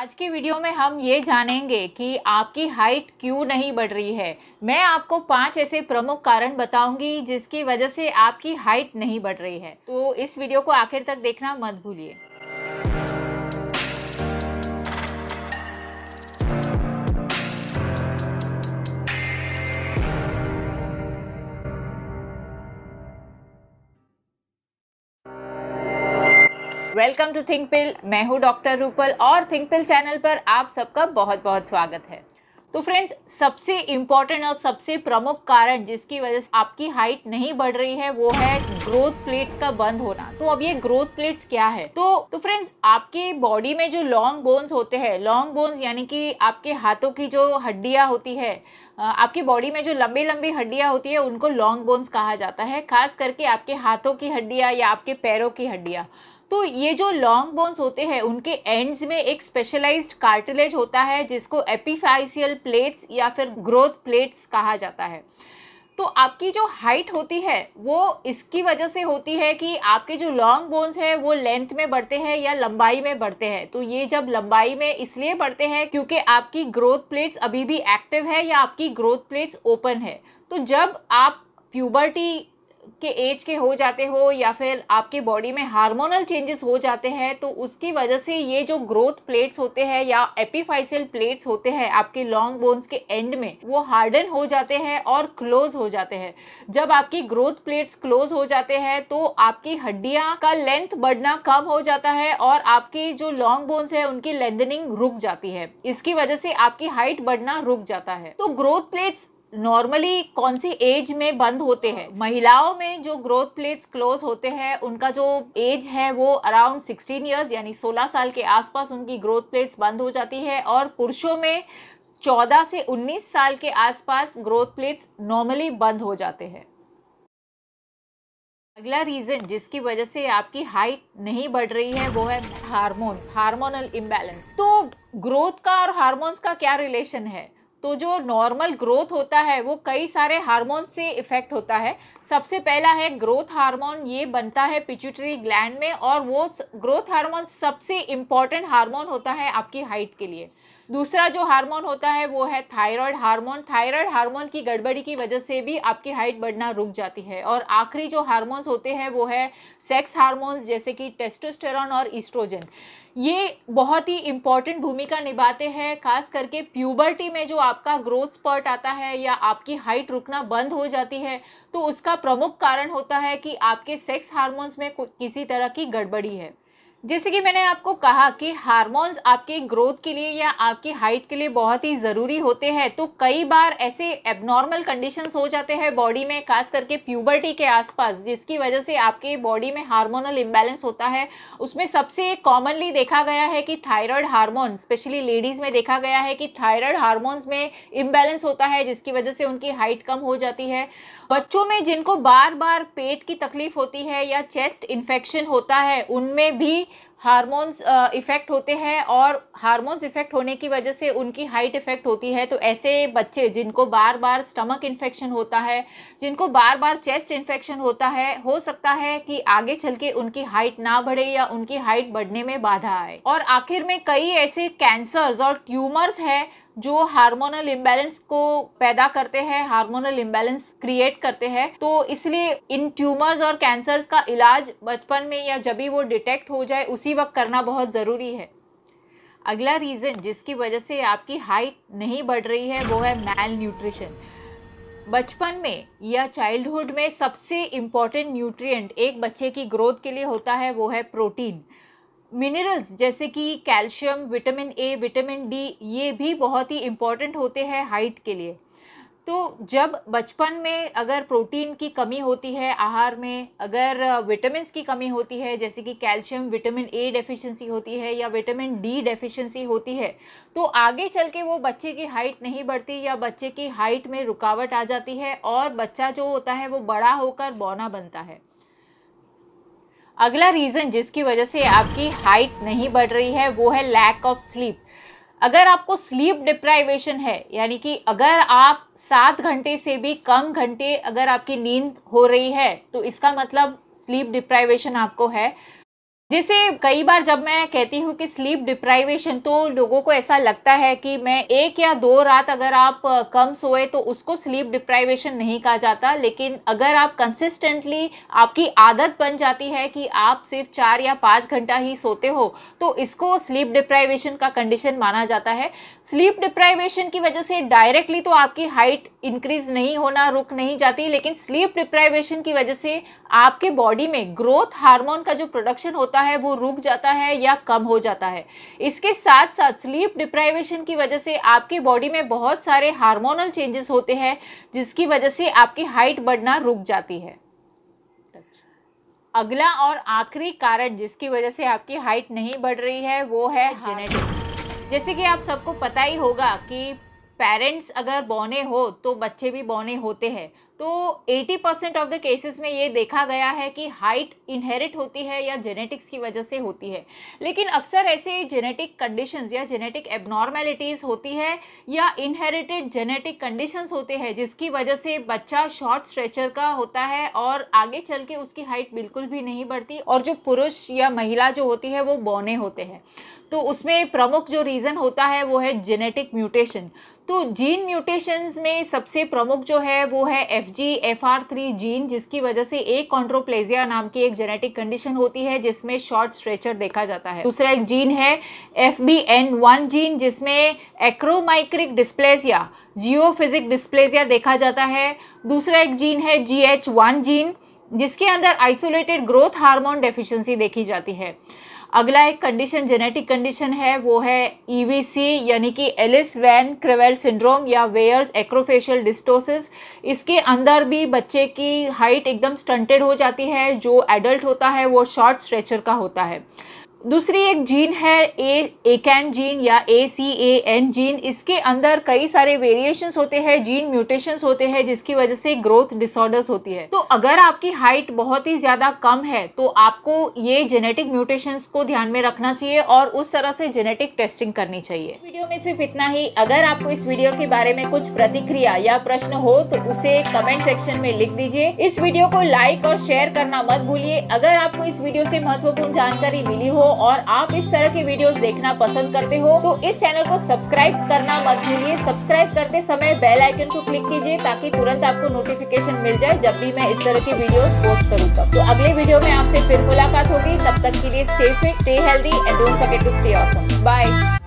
आज के वीडियो में हम ये जानेंगे कि आपकी हाइट क्यों नहीं बढ़ रही है मैं आपको पांच ऐसे प्रमुख कारण बताऊंगी जिसकी वजह से आपकी हाइट नहीं बढ़ रही है तो इस वीडियो को आखिर तक देखना मत भूलिए वेलकम टू थिंक पिल मैं हूँ डॉक्टर रूपल और थिंक पिल चैनल पर आप सबका बहुत बहुत स्वागत है तो फ्रेंड्स सबसे इम्पॉर्टेंट और सबसे प्रमुख कारण जिसकी वजह से आपकी हाइट नहीं बढ़ रही है वो है ग्रोथ प्लेट्स का बंद होना तो अब ये ग्रोथ प्लेट्स क्या है तो तो फ्रेंड्स आपके बॉडी में जो लॉन्ग बोन्स होते हैं लॉन्ग बोन्स यानी कि आपके हाथों की जो हड्डियां होती है आपकी बॉडी में जो लंबी लंबी हड्डियां होती है उनको लॉन्ग बोन्स कहा जाता है खास करके आपके हाथों की हड्डियां या आपके पैरों की हड्डियां तो ये जो लॉन्ग बोन्स होते हैं उनके एंड्स में एक स्पेशलाइज्ड कार्टिलेज होता है जिसको एपिफाइसियल प्लेट्स या फिर ग्रोथ प्लेट्स कहा जाता है तो आपकी जो हाइट होती है वो इसकी वजह से होती है कि आपके जो लॉन्ग बोन्स हैं वो लेंथ में बढ़ते हैं या लंबाई में बढ़ते हैं तो ये जब लंबाई में इसलिए बढ़ते हैं क्योंकि आपकी ग्रोथ प्लेट्स अभी भी एक्टिव है या आपकी ग्रोथ प्लेट्स ओपन है तो जब आप प्यूबर्टी के एज के हो जाते हो या फिर आपके बॉडी में हार्मोनल चेंजेस हो जाते हैं तो उसकी वजह से ये जो ग्रोथ प्लेट्स होते हैं या एपिफाइसियल प्लेट्स होते हैं आपके लॉन्ग बोन्स के एंड में वो हार्डन हो जाते हैं और क्लोज हो जाते हैं जब आपकी ग्रोथ प्लेट्स क्लोज हो जाते हैं तो आपकी हड्डियां का लेंथ बढ़ना कम हो जाता है और आपकी जो लॉन्ग बोन्स है उनकी लेंथनिंग रुक जाती है इसकी वजह से आपकी हाइट बढ़ना रुक जाता है तो ग्रोथ प्लेट्स नॉर्मली कौन सी एज में बंद होते हैं महिलाओं में जो ग्रोथ प्लेट्स क्लोज होते हैं उनका जो एज है वो अराउंड 16 इयर्स यानी 16 साल के आसपास उनकी ग्रोथ प्लेट्स बंद हो जाती है और पुरुषों में 14 से 19 साल के आसपास ग्रोथ प्लेट्स नॉर्मली बंद हो जाते हैं अगला रीज़न जिसकी वजह से आपकी हाइट नहीं बढ़ रही है वो है हार्मोन्स हार्मोनल इम्बेलेंस तो ग्रोथ का और हार्मोन्स का क्या रिलेशन है तो जो नॉर्मल ग्रोथ होता है वो कई सारे हार्मोन से इफेक्ट होता है सबसे पहला है ग्रोथ हार्मोन ये बनता है पिचुटरी ग्लैंड में और वो ग्रोथ हार्मोन सबसे इम्पॉर्टेंट हार्मोन होता है आपकी हाइट के लिए दूसरा जो हार्मोन होता है वो है थायराइड हार्मोन थायराइड हार्मोन की गड़बड़ी की वजह से भी आपकी हाइट बढ़ना रुक जाती है और आखिरी जो हार्मोन्स होते हैं वो है सेक्स हार्मोन्स जैसे कि टेस्टोस्टेरॉन और ईस्ट्रोजन ये बहुत ही इम्पॉर्टेंट भूमिका निभाते हैं खास करके प्यूबर्टी में जो आपका ग्रोथ स्पर्ट आता है या आपकी हाइट रुकना बंद हो जाती है तो उसका प्रमुख कारण होता है कि आपके सेक्स हार्मोन्स में किसी तरह की गड़बड़ी है जैसे कि मैंने आपको कहा कि हार्मोन्स आपके ग्रोथ के लिए या आपकी हाइट के लिए बहुत ही ज़रूरी होते हैं तो कई बार ऐसे एबनॉर्मल कंडीशंस हो जाते हैं बॉडी में खास करके प्यूबर्टी के आसपास जिसकी वजह से आपके बॉडी में हार्मोनल इम्बैलेंस होता है उसमें सबसे कॉमनली देखा गया है कि थायरॉयड हार्मोन स्पेशली लेडीज़ में देखा गया है कि थायरॉयड हार्मोन्स में इम्बैलेंस होता है जिसकी वजह से उनकी हाइट कम हो जाती है बच्चों में जिनको बार बार पेट की तकलीफ होती है या चेस्ट इन्फेक्शन होता है उनमें भी हार्मोन्स इफेक्ट होते हैं और हार्मोन्स इफेक्ट होने की वजह से उनकी हाइट इफेक्ट होती है तो ऐसे बच्चे जिनको बार बार स्टमक इन्फेक्शन होता है जिनको बार बार चेस्ट इन्फेक्शन होता है हो सकता है कि आगे चल के उनकी हाइट ना बढ़े या उनकी हाइट बढ़ने में बाधा आए और आखिर में कई ऐसे कैंसर्स और ट्यूमर्स है जो हार्मोनल इम्बेलेंस को पैदा करते हैं हार्मोनल इम्बेलेंस क्रिएट करते हैं तो इसलिए इन ट्यूमर्स और कैंसर्स का इलाज बचपन में या जब भी वो डिटेक्ट हो जाए उसी वक्त करना बहुत ज़रूरी है अगला रीज़न जिसकी वजह से आपकी हाइट नहीं बढ़ रही है वो है मैल न्यूट्रिशन बचपन में या चाइल्डहुड में सबसे इम्पॉर्टेंट न्यूट्रिएंट एक बच्चे की ग्रोथ के लिए होता है वो है प्रोटीन मिनरल्स जैसे कि calcium vitamin A vitamin D ये भी बहुत ही इम्पॉर्टेंट होते हैं हाइट के लिए तो जब बचपन में अगर प्रोटीन की कमी होती है आहार में अगर विटामिन की कमी होती है जैसे कि कैल्शियम विटामिन ए डेफिशिएंसी होती है या विटामिन डी डेफिशिएंसी होती है तो आगे चल के वो बच्चे की हाइट नहीं बढ़ती या बच्चे की हाइट में रुकावट आ जाती है और बच्चा जो होता है वो बड़ा होकर बौना बनता है अगला रीज़न जिसकी वजह से आपकी हाइट नहीं बढ़ रही है वो है लैक ऑफ स्लीप अगर आपको स्लीप डिप्राइवेशन है यानी कि अगर आप सात घंटे से भी कम घंटे अगर आपकी नींद हो रही है तो इसका मतलब स्लीप डिप्राइवेशन आपको है जैसे कई बार जब मैं कहती हूँ कि स्लीप डिप्राइवेशन तो लोगों को ऐसा लगता है कि मैं एक या दो रात अगर आप कम सोए तो उसको स्लीप डिप्राइवेशन नहीं कहा जाता लेकिन अगर आप कंसिस्टेंटली आपकी आदत बन जाती है कि आप सिर्फ चार या पाँच घंटा ही सोते हो तो इसको स्लीप डिप्राइवेशन का कंडीशन माना जाता है स्लीप डिप्राइवेशन की वजह से डायरेक्टली तो आपकी हाइट इंक्रीज नहीं होना रुक नहीं जाती लेकिन स्लीप डिप्राइवेशन की वजह से आपके बॉडी में ग्रोथ हार्मोन का जो प्रोडक्शन होता होता है वो रुक जाता है या कम हो जाता है इसके साथ साथ स्लीप डिप्राइवेशन की वजह से आपके बॉडी में बहुत सारे हार्मोनल चेंजेस होते हैं जिसकी वजह से आपकी हाइट बढ़ना रुक जाती है अगला और आखिरी कारण जिसकी वजह से आपकी हाइट नहीं बढ़ रही है वो है जेनेटिक्स हाँ। जैसे कि आप सबको पता ही होगा कि पेरेंट्स अगर बौने हो तो बच्चे भी बौने होते हैं तो 80 परसेंट ऑफ द केसेस में ये देखा गया है कि हाइट इनहेरिट होती है या जेनेटिक्स की वजह से होती है लेकिन अक्सर ऐसे जेनेटिक कंडीशंस या जेनेटिक एबनॉर्मेलिटीज़ होती है या इनहेरिटेड जेनेटिक कंडीशंस होते हैं जिसकी वजह से बच्चा शॉर्ट स्ट्रेचर का होता है और आगे चल के उसकी हाइट बिल्कुल भी नहीं बढ़ती और जो पुरुष या महिला जो होती है वो बौने होते हैं तो उसमें प्रमुख जो रीज़न होता है वो है जेनेटिक म्यूटेशन तो जीन म्यूटेशंस में सबसे प्रमुख जो है वो है F G F R three gene जिसकी वजह से एक कॉन्ट्रोप्लेजिया नाम की एक जेनेटिक कंडीशन होती है जिसमें शॉर्ट स्ट्रेचर देखा जाता है दूसरा एक जीन है F B N one gene जिसमें एक्रोमाइक्रिक डिस्प्लेजिया जियोफिजिक डिस्प्लेजिया देखा जाता है दूसरा एक जीन है जी एच वन जीन जिसके अंदर आइसोलेटेड ग्रोथ हार्मोन डेफिशिएंसी देखी जाती है अगला एक कंडीशन जेनेटिक कंडीशन है वो है ईवीसी e यानी कि एलिस वैन क्रेवेल सिंड्रोम या वेयर्स एक्रोफेशियल डिस्टोसिस इसके अंदर भी बच्चे की हाइट एकदम स्टंटेड हो जाती है जो एडल्ट होता है वो शॉर्ट स्ट्रेचर का होता है दूसरी एक जीन है ए एकैन जीन या ए सी ए एन जीन इसके अंदर कई सारे वेरिएशंस होते हैं जीन म्यूटेशंस होते हैं जिसकी वजह से ग्रोथ डिसऑर्डर्स होती है तो अगर आपकी हाइट बहुत ही ज़्यादा कम है तो आपको ये जेनेटिक म्यूटेशंस को ध्यान में रखना चाहिए और उस तरह से जेनेटिक टेस्टिंग करनी चाहिए वीडियो में सिर्फ इतना ही अगर आपको इस वीडियो के बारे में कुछ प्रतिक्रिया या प्रश्न हो तो उसे कमेंट सेक्शन में लिख दीजिए इस वीडियो को लाइक और शेयर करना मत भूलिए अगर आपको इस वीडियो से महत्वपूर्ण जानकारी मिली हो और आप इस तरह के वीडियोस देखना पसंद करते हो तो इस चैनल को सब्सक्राइब करना मत भूलिए सब्सक्राइब करते समय बेल आइकन को क्लिक कीजिए ताकि तुरंत आपको नोटिफिकेशन मिल जाए जब भी मैं इस तरह के वीडियो पोस्ट करूँ तब तो अगले वीडियो में आपसे फिर मुलाकात होगी तब तक के लिए stay fit stay healthy and don't forget to stay awesome bye